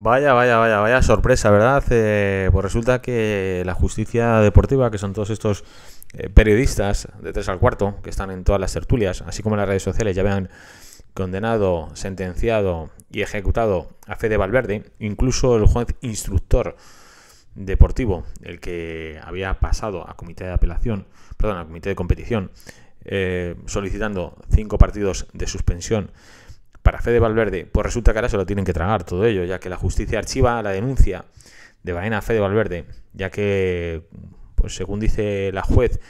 Vaya, vaya, vaya, vaya sorpresa, ¿verdad? pues resulta que la justicia deportiva, que son todos estos eh, periodistas de tres al cuarto, que están en todas las tertulias, así como en las redes sociales, ya habían condenado, sentenciado y ejecutado a Fede Valverde, incluso el juez instructor deportivo, el que había pasado a comité de apelación, perdón, a comité de competición, eh, solicitando cinco partidos de suspensión para Fede Valverde, pues resulta que ahora se lo tienen que tragar todo ello, ya que la justicia archiva la denuncia de Baena a Fede Valverde, ya que, pues según dice la juez,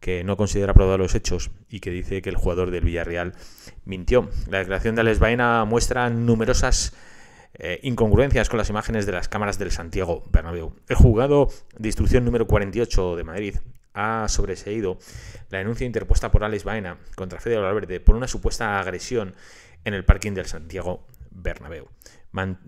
que no considera probados los hechos y que dice que el jugador del Villarreal mintió. La declaración de Alex Baena muestra numerosas eh, incongruencias con las imágenes de las cámaras del Santiago Bernabéu. El juzgado de instrucción número 48 de Madrid ha sobreseído la denuncia interpuesta por Alex Baena contra Fede Valverde por una supuesta agresión en el parking del Santiago Bernabéu.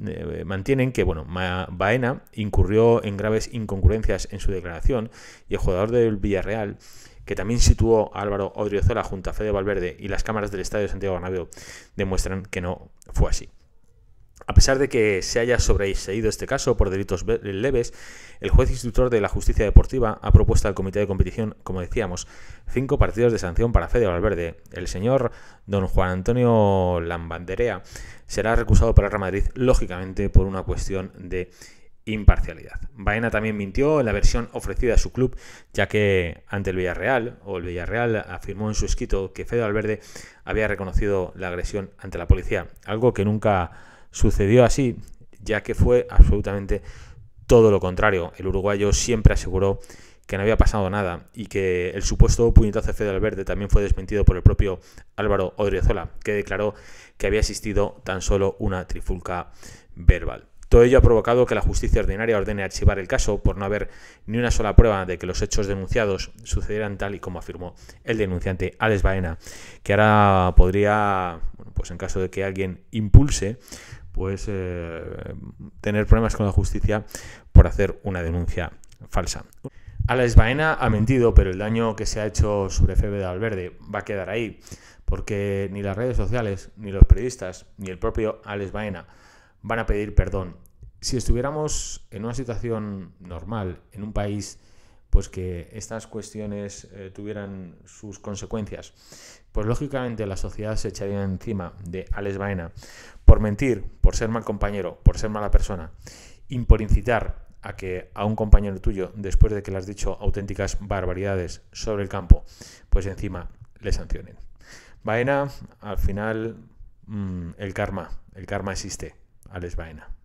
Eh, mantienen que bueno, Baena incurrió en graves incongruencias en su declaración y el jugador del Villarreal, que también situó a Álvaro Odriozola junto a Fede Valverde y las cámaras del Estadio Santiago Bernabéu, demuestran que no fue así. A pesar de que se haya sobreseído este caso por delitos leves, el juez instructor de la justicia deportiva ha propuesto al comité de competición, como decíamos, cinco partidos de sanción para Fede Valverde. El señor don Juan Antonio Lambanderea será recusado por el Real Madrid, lógicamente, por una cuestión de imparcialidad. Baena también mintió en la versión ofrecida a su club, ya que ante el Villarreal, o el Villarreal afirmó en su escrito que Fede Valverde había reconocido la agresión ante la policía, algo que nunca sucedió así, ya que fue absolutamente todo lo contrario. El uruguayo siempre aseguró que no había pasado nada y que el supuesto puñetazo de Federal también fue desmentido por el propio Álvaro Odriozola, que declaró que había existido tan solo una trifulca verbal. Todo ello ha provocado que la justicia ordinaria ordene archivar el caso por no haber ni una sola prueba de que los hechos denunciados sucedieran tal y como afirmó el denunciante Alex Baena, que ahora podría, bueno, pues en caso de que alguien impulse, pues tener problemas con la justicia por hacer una denuncia falsa. Alex Baena ha mentido, pero el daño que se ha hecho sobre Febe de Valverde va a quedar ahí, porque ni las redes sociales, ni los periodistas, ni el propio Alex Baena van a pedir perdón. Si estuviéramos en una situación normal, en un país pues que estas cuestiones eh, tuvieran sus consecuencias, pues lógicamente la sociedad se echaría encima de Alex Baena por mentir, por ser mal compañero, por ser mala persona, y por incitar a que a un compañero tuyo, después de que le has dicho auténticas barbaridades sobre el campo, pues encima le sancionen. Baena, al final, mm, el karma, el karma existe, Alex Baena.